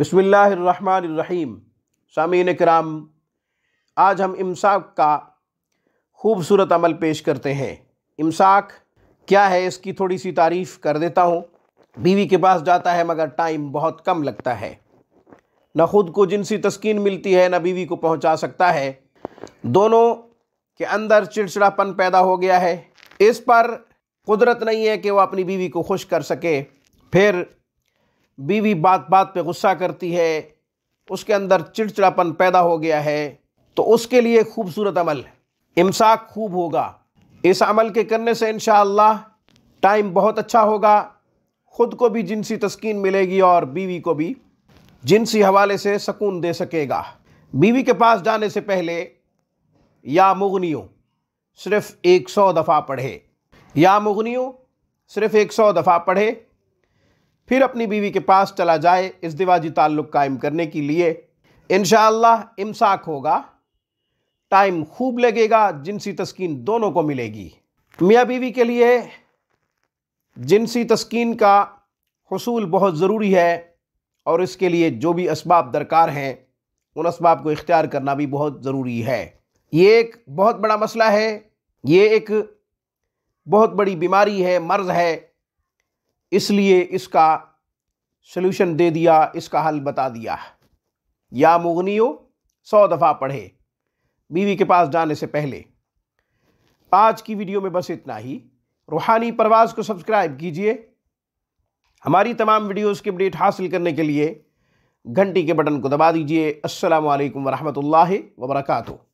बसमीम सामीन कराम आज हम इमसाक का खूबसूरत अमल पेश करते हैं इमसाक क्या है इसकी थोड़ी सी तारीफ़ कर देता हूँ बीवी के पास जाता है मगर टाइम बहुत कम लगता है न ख़ुद को जिनसी तस्कीन मिलती है न बीवी को पहुँचा सकता है दोनों के अंदर चिड़चिड़ापन पैदा हो गया है इस पर कुदरत नहीं है कि वह अपनी बीवी को खुश कर सके फिर बीवी बात बात पे गुस्सा करती है उसके अंदर चिड़चिड़ापन पैदा हो गया है तो उसके लिए खूबसूरत अमल है इमसाक खूब होगा इस अमल के करने से इन टाइम बहुत अच्छा होगा ख़ुद को भी जिनसी तस्कीन मिलेगी और बीवी को भी जिनसी हवाले से सकून दे सकेगा बीवी के पास जाने से पहले या मुगनियों सिर्फ़ एक सौ दफ़ा पढ़े या मुगनियों सिर्फ़ एक सौ दफ़ा पढ़े फिर अपनी बीवी के पास चला जाए इस दिवाजी ताल्लुक़ कायम करने के लिए इन इमसाक होगा टाइम खूब लगेगा जिनसी तस्कीन दोनों को मिलेगी मियाँ बीवी के लिए जिनसी तस्कीन का हसूल बहुत ज़रूरी है और इसके लिए जो भी इसबाब दरकार हैं उन इसबाब को इख्तियार करना भी बहुत ज़रूरी है ये एक बहुत बड़ा मसला है ये एक बहुत बड़ी बीमारी है मर्ज़ है इसलिए इसका सल्यूशन दे दिया इसका हल बता दिया या मुगनी सौ दफ़ा पढ़े बीवी के पास जाने से पहले आज की वीडियो में बस इतना ही रूहानी परवाज़ को सब्सक्राइब कीजिए हमारी तमाम वीडियोज़ की अपडेट हासिल करने के लिए घंटी के बटन को दबा दीजिए असलकम ला वरकू